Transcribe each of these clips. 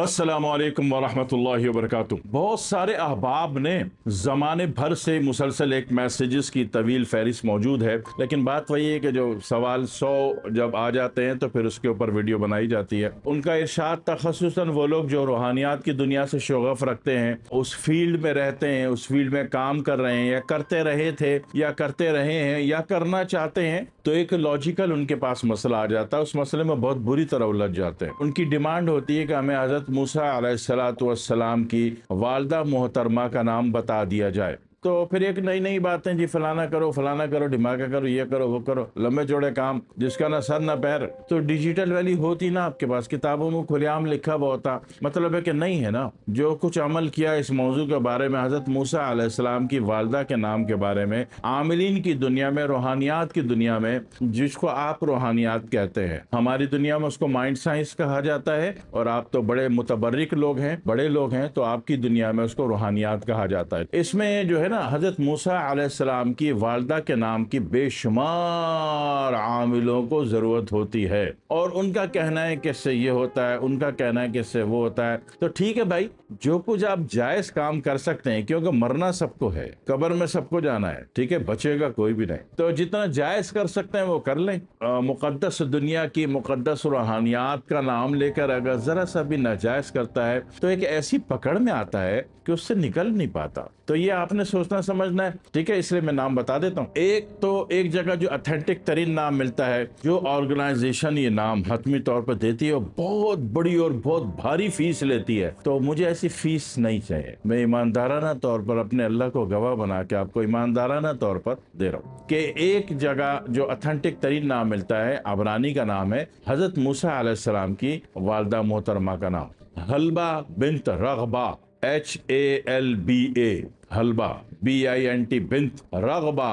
असलकम वरहमल वर्क बहुत सारे अहबाब ने ज़माने भर से मुसलसल एक मैसेजेस की तवील फहरिस्त मौजूद है लेकिन बात वही है कि जो सवाल सौ जब आ जाते हैं तो फिर उसके ऊपर वीडियो बनाई जाती है उनका इर्शाद था वो लोग जो रूहानियात की दुनिया से शोगफ रखते हैं उस फील्ड में रहते हैं उस फील्ड में काम कर रहे हैं या करते रहे थे या करते रहे हैं या करना चाहते हैं तो एक लॉजिकल उनके पास मसला आ जाता है उस मसले में बहुत बुरी तरह उलझ जाते हैं उनकी डिमांड होती है कि हमें हजरत हज़रत मूसा सलाम की वालदा मोहतरमा का नाम बता दिया जाए तो फिर एक नई नई बातें जी फलाना करो फलाना करो धमाका करो ये करो वो करो लंबे चौड़े काम जिसका ना सर ना पैर तो डिजिटल वैली होती ना आपके पास किताबों में खुलेआम लिखा हुआ होता मतलब है कि नहीं है ना जो कुछ अमल किया इस मौजू के बारे में हजरत मूसा आसमाम की वालदा के नाम के बारे में आमिलीन की दुनिया में रूहानियात की दुनिया में जिसको आप रूहानियात कहते हैं हमारी दुनिया में उसको माइंड साइंस कहा जाता है और आप तो बड़े मुतबर्रिक लोग हैं बड़े लोग हैं तो आपकी दुनिया में उसको रूहानियात कहा जाता है इसमें जो है है ना हज़रत मूसा आसमाम की वालदा के नाम की बेशुमार आमिलों को ज़रूरत होती है और उनका कहना है किससे ये होता है उनका कहना है किससे वो होता है तो ठीक है भाई जो कुछ आप जायज़ काम कर सकते हैं क्योंकि मरना सबको है कबर में सबको जाना है ठीक है बचेगा कोई भी नहीं तो जितना जायज़ कर सकते हैं वो कर लें मुकदस दुनिया की मुकदस रूहानियात का नाम लेकर अगर ज़रा सा भी नाजायज़ करता है तो एक ऐसी पकड़ में आता है कि उससे निकल नहीं पाता तो ये आपने सोचना समझना है ठीक है इसलिए मैं नाम बता देता हूँ एक तो एक जगह जो अथेंटिक तरीन नाम मिलता है जो ऑर्गेनाइजेशन ये नाम हतमी तौर पर देती है और बहुत बड़ी और बहुत भारी फीस लेती है तो मुझे ऐसी फीस नहीं चाहिए मैं ईमानदाराना तौर पर अपने अल्लाह को गवाह बना के आपको ईमानदाराना तौर पर दे रहा हूँ कि एक जगह जो अथेंटिक तरीन नाम मिलता है अबरानी का नाम है हजरत मूसा की वालदा मोहतरमा का नाम Halba bin Raghba H A L B A Halba B I N T bint Raghba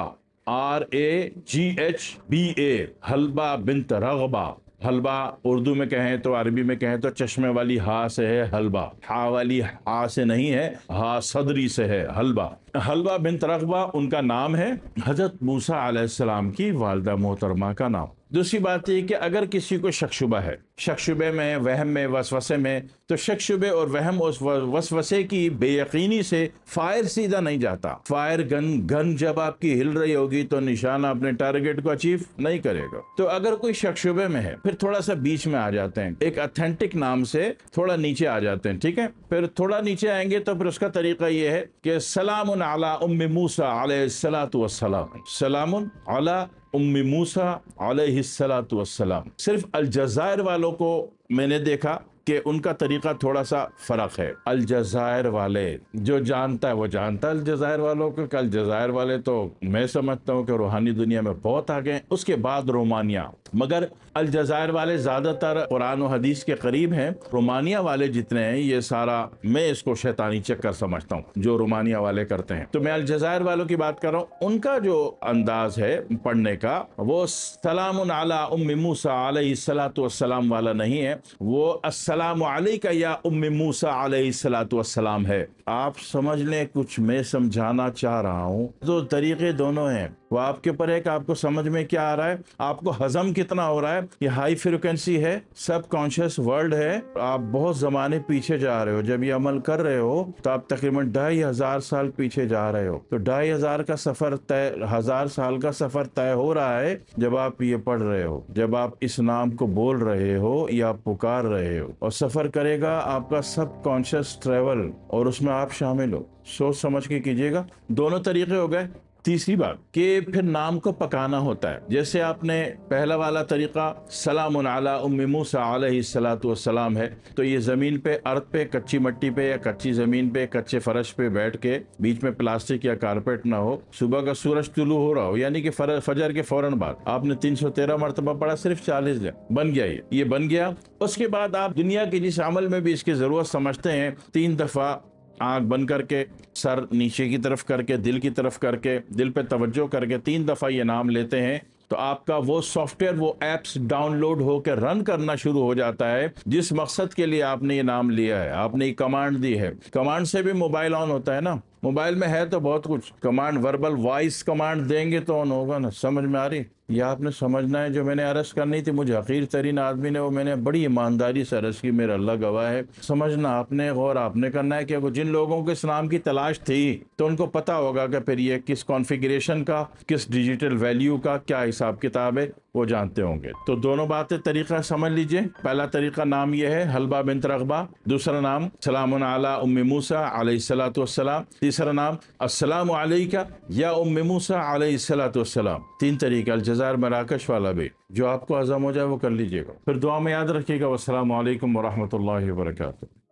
R A G H B A Halba bint Raghba Halba Urdu में कहें तो अरबी में कहें तो चश्मे वाली हा से है हलबा हा वाली हा से नहीं है हा सदरी से है हलबा हलवा बिन तरकबा उनका नाम है हजरत मूसा सलाम की वालदा मोहतरमा का नाम दूसरी बात यह कि अगर किसी को शक शुबा है शक शुबे में वहम में वसवसे में तो शक शुबे और वहम उस वसवसे की बेयकीनी से फायर सीधा नहीं जाता फायर गन गन जब आपकी हिल रही होगी तो निशाना अपने टारगेट को अचीव नहीं करेगा तो अगर कोई शक शुबे में है फिर थोड़ा सा बीच में आ जाते हैं एक अथेंटिक नाम से थोड़ा नीचे आ जाते हैं ठीक है फिर थोड़ा नीचे आएंगे तो फिर उसका तरीका यह है कि सलाम अला उम मूसा सलात वसलाम सलाम अला उम्मी मूसा अलैहिस्सलातु वस्सलाम सिर्फ अलजज़ायर वालों को मैंने देखा कि उनका तरीका थोड़ा सा फ़र्क है अलजायर वाले जो जानता है वो जानता है अलजायर वालों को कि अलजायर वाले तो मैं समझता हूँ कि रूहानी दुनिया में बहुत आ गए उसके बाद रोमानिया मगर अलजायर वाले ज़्यादातर कुरान और हदीस के करीब हैं रोमानिया वाले जितने हैं ये सारा मैं इसको शैतानी चक्कर समझता हूँ जो रोमानिया वाले करते हैं तो मैं अलजायर वालों की बात कर रहा हूँ उनका जो अंदाज है पढ़ने का वो सलाम आला उम मूसा सलात वाला नहीं है वो असल अस्सलाम का या उम मूसा सलाम है आप समझ लें कुछ मैं समझाना चाह रहा हूँ तो तरीक़े दोनों हैं वो आपके ऊपर है कि आपको समझ में क्या आ रहा है आपको हजम कितना हो रहा है ये हाई फ्रिक्वेंसी है सब कॉन्शियस वर्ल्ड है आप बहुत जमाने पीछे जा रहे हो जब ये अमल कर रहे हो तो आप तकरीबन ढाई हजार साल पीछे जा रहे हो तो ढाई हजार का सफर तय हजार साल का सफर तय हो रहा है जब आप ये पढ़ रहे हो जब आप इस नाम को बोल रहे हो या पुकार रहे हो और सफर करेगा आपका सब कॉन्शियस ट्रेवल और उसमें आप शामिल हो सोच समझ के कीजिएगा दोनों तरीके हो गए तीसरी बात कि फिर नाम को पकाना होता है जैसे आपने पहला वाला तरीका सलाम आला उम मूसा सलाम है तो ये ज़मीन पे अर्थ पे कच्ची मट्टी पे या कच्ची ज़मीन पे कच्चे फर्श पे बैठ के बीच में प्लास्टिक या कारपेट ना हो सुबह का सूरज तुलू हो रहा हो यानी कि फजर के फौरन बाद आपने तीन सौ तेरह मरतबा पढ़ा सिर्फ चालीस दिन बन गया ये ये बन गया उसके बाद आप दुनिया के जिस अमल में भी इसकी ज़रूरत समझते हैं तीन दफ़ा आंख बंद करके सर नीचे की तरफ करके दिल की तरफ करके दिल पे तवज्जो करके तीन दफ़ा ये नाम लेते हैं तो आपका वो सॉफ्टवेयर वो एप्स डाउनलोड होकर रन करना शुरू हो जाता है जिस मकसद के लिए आपने ये नाम लिया है आपने ये कमांड दी है कमांड से भी मोबाइल ऑन होता है ना मोबाइल में है तो बहुत कुछ कमांड वर्बल वॉइस कमांड देंगे तो ऑन होगा ना समझ में आ रही यह आपने समझना है जो मैंने अरेस्ट करनी थी मुझे अखीर तरीन आदमी ने वो मैंने बड़ी ईमानदारी से अरेस्ट की मेरा अल्लाह गवाह है समझना आपने गौर आपने करना है कि वो जिन लोगों के इस नाम की तलाश थी तो उनको पता होगा कि फिर ये किस कॉन्फिग्रेशन का किस डिजिटल वैल्यू का क्या हिसाब किताब है वो जानते होंगे तो दोनों बातें तरीका समझ लीजिए पहला तरीका नाम यह है हलबा बिन तरकबा दूसरा नाम सलाम आला उम मूसा सलाम तीसरा नाम असलम का या उम मूसा सलाम तीन तरीका अलजजार मराकश वाला भी जो आपको हजम हो जाए वो कर लीजिएगा फिर दुआ में याद रखिएगा वालकम वरहमल वर्का